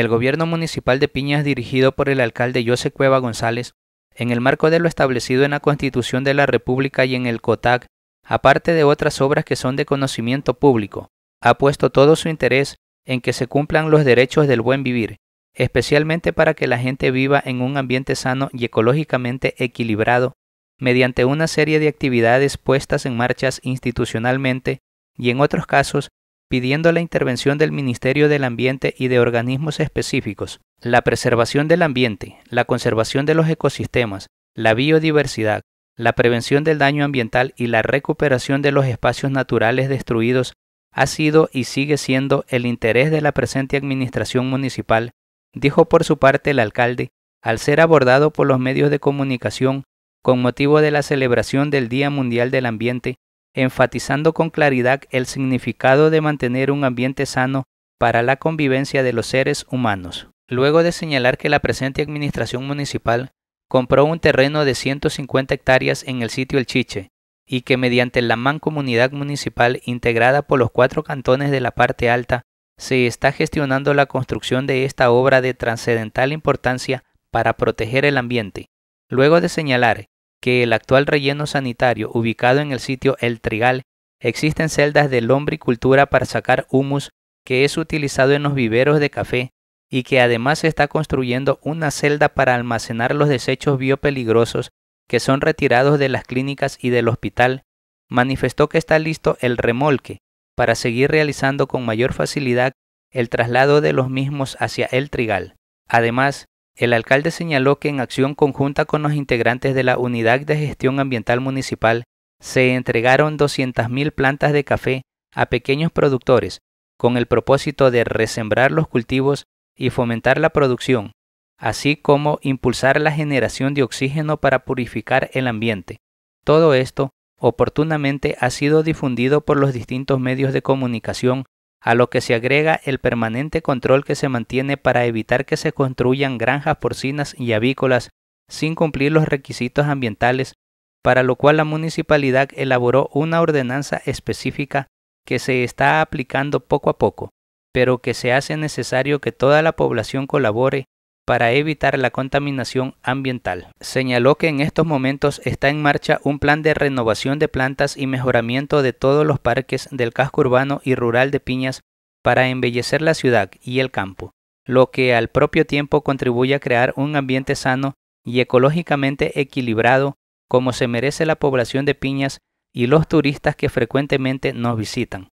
El gobierno municipal de Piñas, dirigido por el alcalde José Cueva González, en el marco de lo establecido en la Constitución de la República y en el COTAC, aparte de otras obras que son de conocimiento público, ha puesto todo su interés en que se cumplan los derechos del buen vivir, especialmente para que la gente viva en un ambiente sano y ecológicamente equilibrado, mediante una serie de actividades puestas en marchas institucionalmente y en otros casos pidiendo la intervención del Ministerio del Ambiente y de organismos específicos, la preservación del ambiente, la conservación de los ecosistemas, la biodiversidad, la prevención del daño ambiental y la recuperación de los espacios naturales destruidos ha sido y sigue siendo el interés de la presente administración municipal, dijo por su parte el alcalde, al ser abordado por los medios de comunicación con motivo de la celebración del Día Mundial del Ambiente enfatizando con claridad el significado de mantener un ambiente sano para la convivencia de los seres humanos. Luego de señalar que la presente administración municipal compró un terreno de 150 hectáreas en el sitio El Chiche y que mediante la mancomunidad municipal integrada por los cuatro cantones de la parte alta se está gestionando la construcción de esta obra de trascendental importancia para proteger el ambiente. Luego de señalar que el actual relleno sanitario ubicado en el sitio El Trigal existen celdas de lombricultura para sacar humus que es utilizado en los viveros de café y que además se está construyendo una celda para almacenar los desechos biopeligrosos que son retirados de las clínicas y del hospital, manifestó que está listo el remolque para seguir realizando con mayor facilidad el traslado de los mismos hacia el trigal. Además, el alcalde señaló que en acción conjunta con los integrantes de la Unidad de Gestión Ambiental Municipal se entregaron 200.000 plantas de café a pequeños productores con el propósito de resembrar los cultivos y fomentar la producción, así como impulsar la generación de oxígeno para purificar el ambiente. Todo esto oportunamente ha sido difundido por los distintos medios de comunicación a lo que se agrega el permanente control que se mantiene para evitar que se construyan granjas porcinas y avícolas sin cumplir los requisitos ambientales, para lo cual la municipalidad elaboró una ordenanza específica que se está aplicando poco a poco, pero que se hace necesario que toda la población colabore para evitar la contaminación ambiental. Señaló que en estos momentos está en marcha un plan de renovación de plantas y mejoramiento de todos los parques del casco urbano y rural de Piñas para embellecer la ciudad y el campo, lo que al propio tiempo contribuye a crear un ambiente sano y ecológicamente equilibrado como se merece la población de Piñas y los turistas que frecuentemente nos visitan.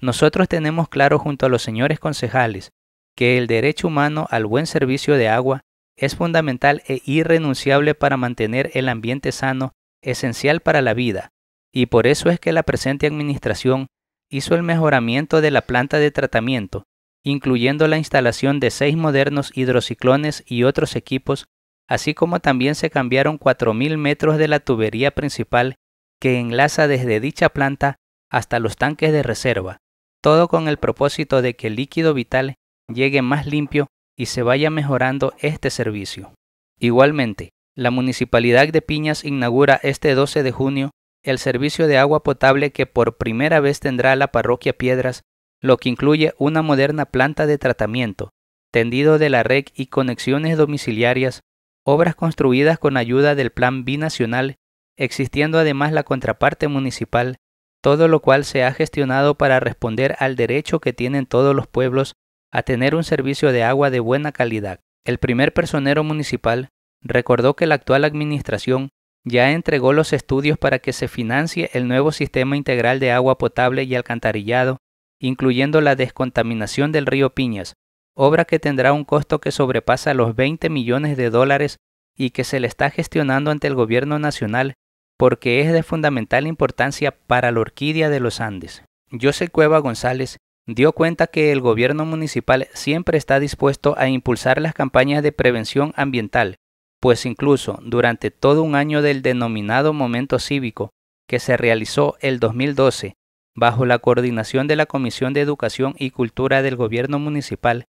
Nosotros tenemos claro junto a los señores concejales que el derecho humano al buen servicio de agua es fundamental e irrenunciable para mantener el ambiente sano, esencial para la vida, y por eso es que la presente administración hizo el mejoramiento de la planta de tratamiento, incluyendo la instalación de seis modernos hidrociclones y otros equipos, así como también se cambiaron 4.000 metros de la tubería principal que enlaza desde dicha planta hasta los tanques de reserva, todo con el propósito de que el líquido vital llegue más limpio y se vaya mejorando este servicio. Igualmente, la Municipalidad de Piñas inaugura este 12 de junio el servicio de agua potable que por primera vez tendrá la parroquia Piedras, lo que incluye una moderna planta de tratamiento, tendido de la red y conexiones domiciliarias, obras construidas con ayuda del Plan Binacional, existiendo además la contraparte municipal, todo lo cual se ha gestionado para responder al derecho que tienen todos los pueblos a tener un servicio de agua de buena calidad. El primer personero municipal recordó que la actual administración ya entregó los estudios para que se financie el nuevo sistema integral de agua potable y alcantarillado, incluyendo la descontaminación del río Piñas, obra que tendrá un costo que sobrepasa los 20 millones de dólares y que se le está gestionando ante el gobierno nacional porque es de fundamental importancia para la orquídea de los Andes. José Cueva González, dio cuenta que el gobierno municipal siempre está dispuesto a impulsar las campañas de prevención ambiental, pues incluso durante todo un año del denominado momento cívico que se realizó el 2012, bajo la coordinación de la Comisión de Educación y Cultura del Gobierno Municipal,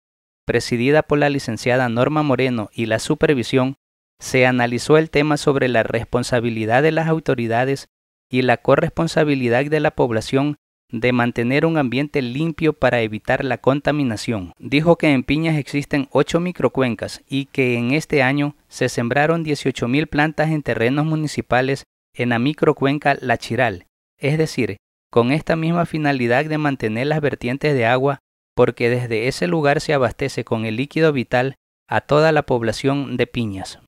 presidida por la licenciada Norma Moreno y la supervisión, se analizó el tema sobre la responsabilidad de las autoridades y la corresponsabilidad de la población de mantener un ambiente limpio para evitar la contaminación. Dijo que en Piñas existen 8 microcuencas y que en este año se sembraron 18.000 plantas en terrenos municipales en la microcuenca La Chiral, es decir, con esta misma finalidad de mantener las vertientes de agua porque desde ese lugar se abastece con el líquido vital a toda la población de Piñas.